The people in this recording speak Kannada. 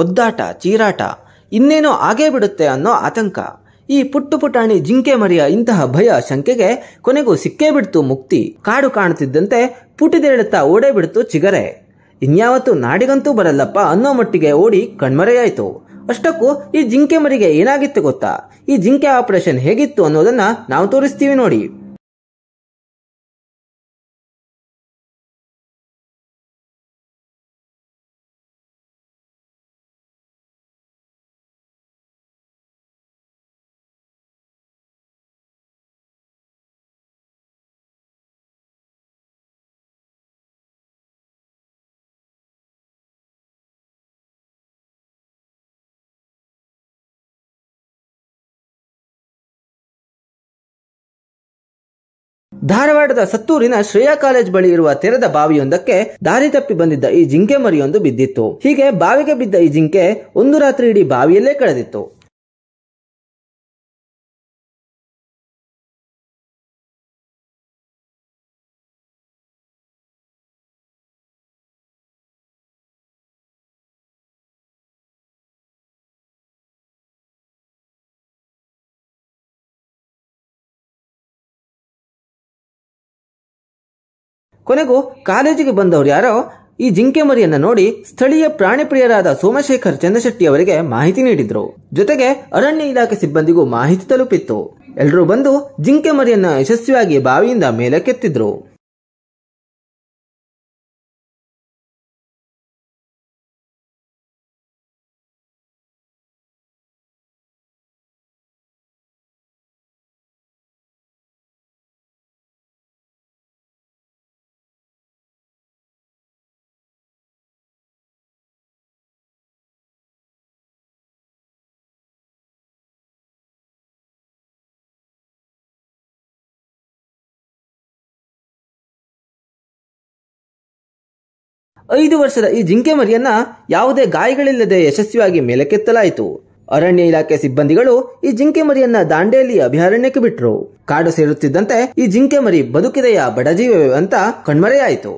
ಒದ್ದಾಟ ಚೀರಾಟ ಇನ್ನೇನೋ ಆಗೇ ಬಿಡುತ್ತೆ ಅನ್ನೋ ಆತಂಕ ಈ ಪುಟ್ಟು ಪುಟಾಣಿ ಜಿಂಕೆ ಮರಿಯ ಇಂತಹ ಭಯ ಶಂಕೆಗೆ ಕೊನೆಗೂ ಸಿಕ್ಕೇ ಬಿಡ್ತು ಮುಕ್ತಿ ಕಾಡು ಕಾಣುತ್ತಿದ್ದಂತೆ ಪುಟಿದೇಳುತ್ತಾ ಓಡೇ ಬಿಡ್ತು ಚಿಗರೆ ಇನ್ಯಾವತ್ತು ನಾಡಿಗಂತೂ ಬರಲ್ಲಪ್ಪ ಅನ್ನೋ ಮಟ್ಟಿಗೆ ಓಡಿ ಕಣ್ಮರೆಯಾಯಿತು ಅಷ್ಟಕ್ಕೂ ಈ ಜಿಂಕೆ ಮರಿಗೆ ಏನಾಗಿತ್ತು ಗೊತ್ತಾ ಈ ಜಿಂಕೆ ಆಪರೇಷನ್ ಹೇಗಿತ್ತು ಅನ್ನೋದನ್ನ ನಾವು ತೋರಿಸ್ತೀವಿ ನೋಡಿ ಧಾರವಾಡದ ಸತ್ತೂರಿನ ಶ್ರೇಯಾ ಕಾಲೇಜ್ ಬಳಿ ಇರುವ ತೆರೆದ ಬಾವಿಯೊಂದಕ್ಕೆ ದಾರಿ ತಪ್ಪಿ ಬಂದಿದ್ದ ಈ ಜಿಂಕೆ ಮರಿಯೊಂದು ಬಿದ್ದಿತ್ತು ಹೀಗೆ ಬಾವಿಗೆ ಬಿದ್ದ ಈ ಜಿಂಕೆ ಒಂದು ರಾತ್ರಿ ಇಡೀ ಬಾವಿಯಲ್ಲೇ ಕಳೆದಿತ್ತು ಕೊನೆಗೂ ಕಾಲೇಜಿಗೆ ಬಂದವರು ಯಾರೋ ಈ ಜಿಂಕೆ ಮರಿಯನ್ನ ನೋಡಿ ಸ್ಥಳೀಯ ಪ್ರಾಣಿ ಪ್ರಿಯರಾದ ಸೋಮಶೇಖರ್ ಚಂದ್ರಶೆಟ್ಟಿ ಅವರಿಗೆ ಮಾಹಿತಿ ನೀಡಿದ್ರು ಜೊತೆಗೆ ಅರಣ್ಯ ಇಲಾಖೆ ಸಿಬ್ಬಂದಿಗೂ ಮಾಹಿತಿ ತಲುಪಿತ್ತು ಎಲ್ಲರೂ ಬಂದು ಜಿಂಕೆ ಮರಿಯನ್ನ ಯಶಸ್ವಿಯಾಗಿ ಬಾವಿಯಿಂದ ಮೇಲಕ್ಕೆತ್ತಿದ್ರು ಐದು ವರ್ಷದ ಈ ಜಿಂಕೆ ಮರಿಯನ್ನ ಯಾವುದೇ ಗಾಯಗಳಿಲ್ಲದೆ ಯಶಸ್ವಿಯಾಗಿ ಮೇಲಕ್ಕೆತ್ತಲಾಯಿತು ಅರಣ್ಯ ಇಲಾಖೆ ಸಿಬ್ಬಂದಿಗಳು ಈ ಜಿಂಕೆ ಮರಿಯನ್ನ ದಾಂಡೇಲಿ ಅಭಯಾರಣ್ಯಕ್ಕೆ ಬಿಟ್ರು ಕಾಡು ಸೇರುತ್ತಿದ್ದಂತೆ ಈ ಜಿಂಕೆ ಮರಿ ಬದುಕಿದೆಯ ಬಡಜೀವವೇ ಅಂತ ಕಣ್ಮರೆಯಾಯಿತು